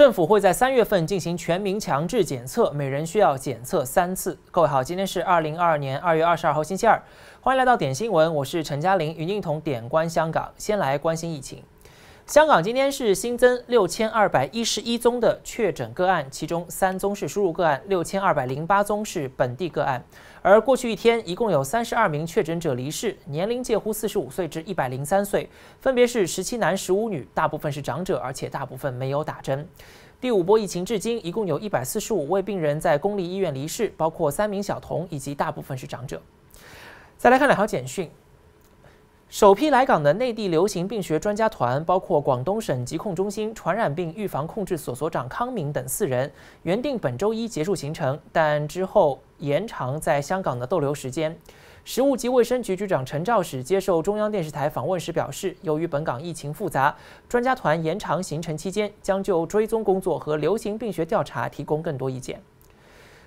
政府会在三月份进行全民强制检测，每人需要检测三次。各位好，今天是二零二二年二月二十二号星期二，欢迎来到点新闻，我是陈嘉玲、余宁同点关香港，先来关心疫情。香港今天是新增六千二百一十一宗的确诊个案，其中三宗是输入个案，六千二百零八宗是本地个案。而过去一天，一共有三十二名确诊者离世，年龄介乎四十五岁至一百零三岁，分别是十七男十五女，大部分是长者，而且大部分没有打针。第五波疫情至今，一共有一百四十五位病人在公立医院离世，包括三名小童以及大部分是长者。再来看两条简讯。首批来港的内地流行病学专家团包括广东省疾控中心传染病预防控制所所长康敏等四人，原定本周一结束行程，但之后延长在香港的逗留时间。食物及卫生局局长陈肇始接受中央电视台访问时表示，由于本港疫情复杂，专家团延长行程期间将就追踪工作和流行病学调查提供更多意见。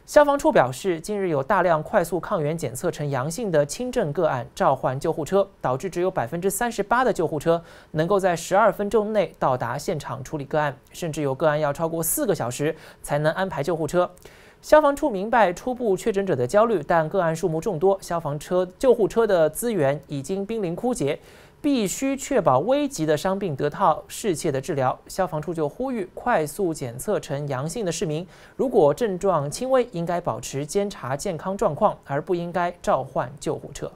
消防处表示，近日有大量快速抗原检测呈阳性的轻症个案召唤救护车，导致只有百分之三十八的救护车能够在十二分钟内到达现场处理个案，甚至有个案要超过四个小时才能安排救护车。消防处明白初步确诊者的焦虑，但个案数目众多，消防车救护车的资源已经濒临枯竭。必须确保危急的伤病得到适切的治疗。消防处就呼吁，快速检测呈阳性的市民，如果症状轻微，应该保持监察健康状况，而不应该召唤救护车。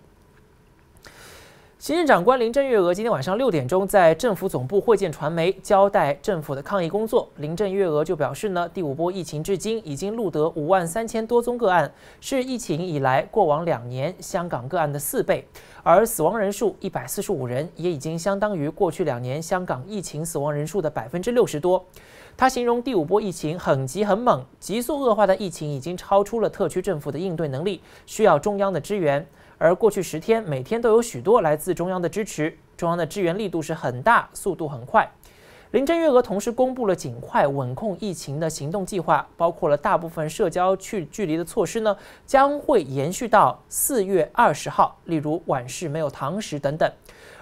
行政长官林郑月娥今天晚上六点钟在政府总部会见传媒，交代政府的抗疫工作。林郑月娥就表示呢，第五波疫情至今已经录得五万三千多宗个案，是疫情以来过往两年香港个案的四倍，而死亡人数一百四十五人，也已经相当于过去两年香港疫情死亡人数的百分之六十多。他形容第五波疫情很急很猛，急速恶化的疫情已经超出了特区政府的应对能力，需要中央的支援。而过去十天，每天都有许多来自中央的支持，中央的支援力度是很大，速度很快。林郑月娥同时公布了尽快稳控疫情的行动计划，包括了大部分社交去距离的措施呢，将会延续到四月二十号，例如晚市没有堂食等等。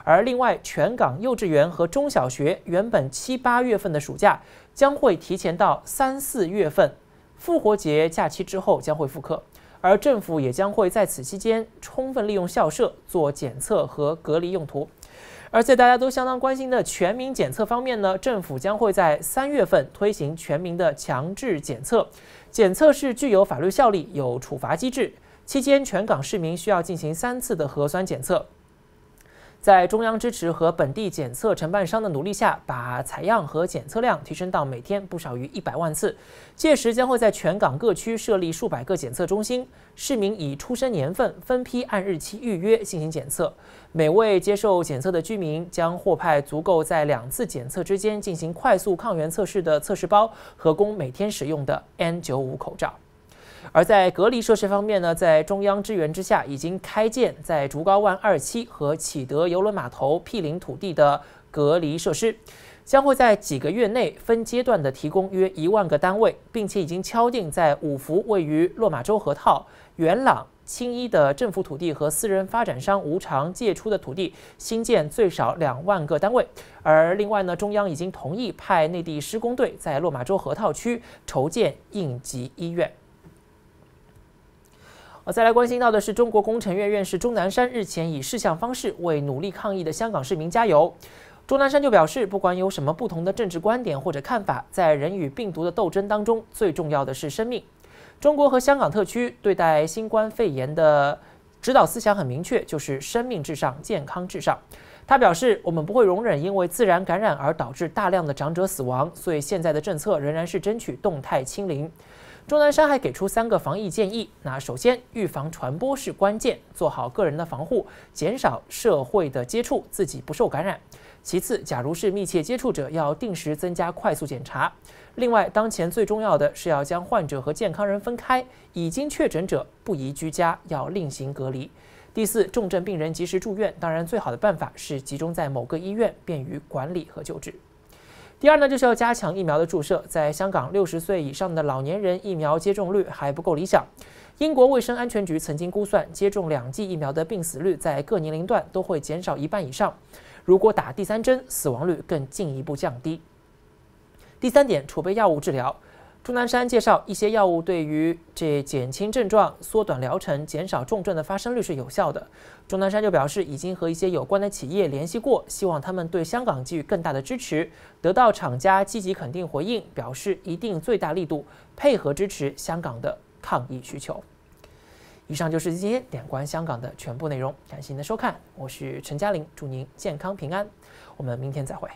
而另外，全港幼稚园和中小学原本七八月份的暑假将会提前到三四月份，复活节假期之后将会复课。而政府也将会在此期间充分利用校舍做检测和隔离用途。而在大家都相当关心的全民检测方面呢，政府将会在三月份推行全民的强制检测，检测是具有法律效力，有处罚机制。期间，全港市民需要进行三次的核酸检测。在中央支持和本地检测承办商的努力下，把采样和检测量提升到每天不少于一百万次。届时将会在全港各区设立数百个检测中心，市民以出生年份分批按日期预约进行检测。每位接受检测的居民将获派足够在两次检测之间进行快速抗原测试的测试包和供每天使用的 N95 口罩。而在隔离设施方面呢，在中央支援之下，已经开建在竹篙湾二期和启德邮轮码头毗邻土地的隔离设施，将会在几个月内分阶段的提供约一万个单位，并且已经敲定在五福位于落马洲河套元朗青衣的政府土地和私人发展商无偿借出的土地，新建最少两万个单位。而另外呢，中央已经同意派内地施工队在落马洲河套区筹建应急医院。好，再来关心到的是，中国工程院院士钟南山日前以视像方式为努力抗疫的香港市民加油。钟南山就表示，不管有什么不同的政治观点或者看法，在人与病毒的斗争当中，最重要的是生命。中国和香港特区对待新冠肺炎的指导思想很明确，就是生命至上，健康至上。他表示，我们不会容忍因为自然感染而导致大量的长者死亡，所以现在的政策仍然是争取动态清零。钟南山还给出三个防疫建议。那首先，预防传播是关键，做好个人的防护，减少社会的接触，自己不受感染。其次，假如是密切接触者，要定时增加快速检查。另外，当前最重要的是要将患者和健康人分开，已经确诊者不宜居家，要另行隔离。第四，重症病人及时住院，当然最好的办法是集中在某个医院，便于管理和救治。第二呢，就是要加强疫苗的注射。在香港，六十岁以上的老年人疫苗接种率还不够理想。英国卫生安全局曾经估算，接种两剂疫苗的病死率在各年龄段都会减少一半以上。如果打第三针，死亡率更进一步降低。第三点，储备药物治疗。钟南山介绍，一些药物对于这减轻症状、缩短疗程、减少重症的发生率是有效的。钟南山就表示，已经和一些有关的企业联系过，希望他们对香港给予更大的支持，得到厂家积极肯定回应，表示一定最大力度配合支持香港的抗疫需求。以上就是今天点关香港的全部内容，感谢您的收看，我是陈嘉玲，祝您健康平安，我们明天再会。